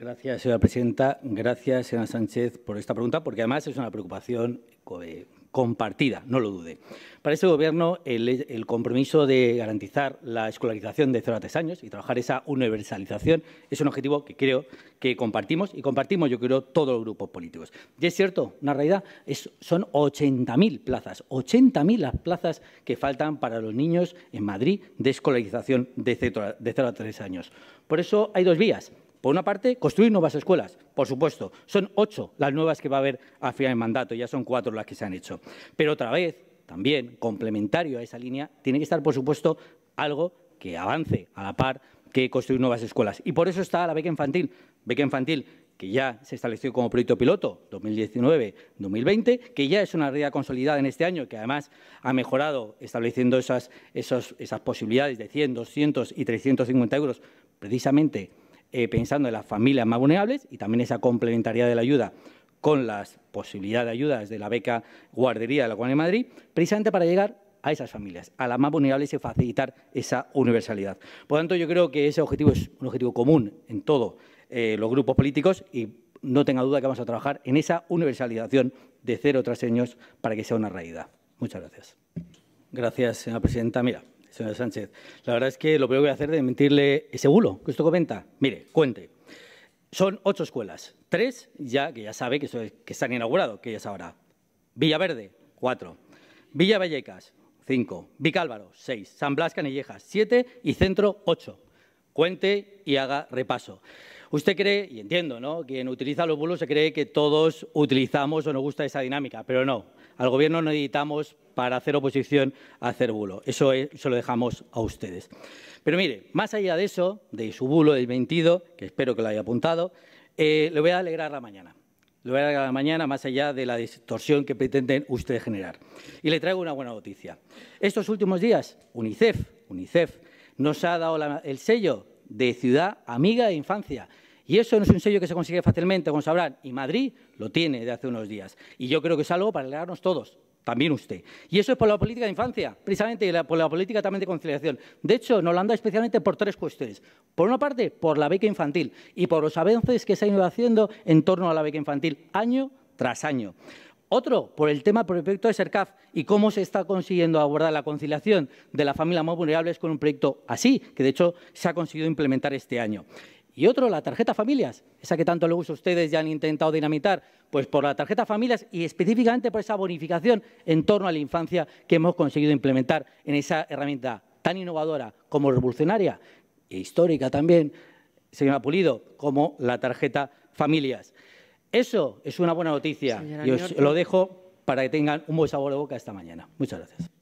Gracias, señora presidenta. Gracias, señora Sánchez, por esta pregunta, porque además es una preocupación eh, compartida, no lo dude. Para este Gobierno, el, compromiso de garantizar la escolarización de 0 a 3 años y trabajar esa universalización es un objetivo que creo que compartimos y compartimos, yo creo, todos los grupos políticos. Y es cierto, una realidad, es, son 80.000 plazas, 80.000 las plazas que faltan para los niños en Madrid de escolarización de 0 a 3 años. Por eso hay dos vías. Por una parte, construir nuevas escuelas, por supuesto. Son ocho las nuevas que va a haber a final de mandato, ya son cuatro las que se han hecho. Pero otra vez, también complementario a esa línea, tiene que estar, por supuesto, algo que avance a la par que construir nuevas escuelas. Y por eso está la beca infantil. Beca infantil que ya se estableció como proyecto piloto 2019-2020, que ya es una realidad consolidada en este año, que además ha mejorado estableciendo esas, esas posibilidades de 100, 200 y 350 euros, precisamente eh, pensando en las familias más vulnerables y también esa complementariedad de la ayuda con las posibilidades de ayudas de la beca guardería de la Comunidad de Madrid, precisamente para llegar a esas familias, a las más vulnerables y facilitar esa universalidad. Por lo tanto, yo creo que ese objetivo es un objetivo común en todos eh, los grupos políticos y no tenga duda que vamos a trabajar en esa universalización de cero traseños para que sea una realidad. Muchas gracias. Gracias, señora presidenta. Mira, señora Sánchez. La verdad es que lo primero que voy a hacer es mentirle ese bulo que usted comenta. Mire, cuente. Son ocho escuelas. Tres, ya, que ya sabe que, eso que están inaugurados, que ya sabrá. Villaverde, cuatro. Villa Vallecas, cinco. Vicálvaro, seis. San Blas Canillejas, siete. Y Centro, ocho. Cuente y haga repaso. Usted cree, y entiendo, ¿no? Quien utiliza los bulos se cree que todos utilizamos o nos gusta esa dinámica, pero no. Al Gobierno no necesitamos para hacer oposición a hacer bulo. Eso se lo dejamos a ustedes. Pero mire, más allá de eso, de su bulo del mentido, que espero que lo haya apuntado, eh, le voy a alegrar la mañana. Le voy a alegrar la mañana más allá de la distorsión que pretenden ustedes generar. Y le traigo una buena noticia. Estos últimos días, UNICEF, UNICEF nos ha dado el sello de ciudad amiga de infancia. Y eso no es un sello que se consigue fácilmente, como sabrán, y Madrid lo tiene de hace unos días. Y yo creo que es algo para alegrarnos todos, también usted. Y eso es por la política de infancia, precisamente, y por la política también de conciliación. De hecho, nos han dado especialmente por tres cuestiones. Por una parte, por la beca infantil y por los avances que se han ido haciendo en torno a la beca infantil año tras año. Otro, por el tema proyecto de SERCAF y cómo se está consiguiendo abordar la conciliación de las familias más vulnerables con un proyecto así, que de hecho se ha conseguido implementar este año. Y otro, la tarjeta familias, esa que tanto luego ustedes y han intentado dinamitar, pues por la tarjeta familias y específicamente por esa bonificación en torno a la infancia que hemos conseguido implementar en esa herramienta tan innovadora como revolucionaria e histórica también, señora Pulido, como la tarjeta familias. Eso es una buena noticia. y os lo dejo para que tengan un buen sabor de boca esta mañana. Muchas gracias.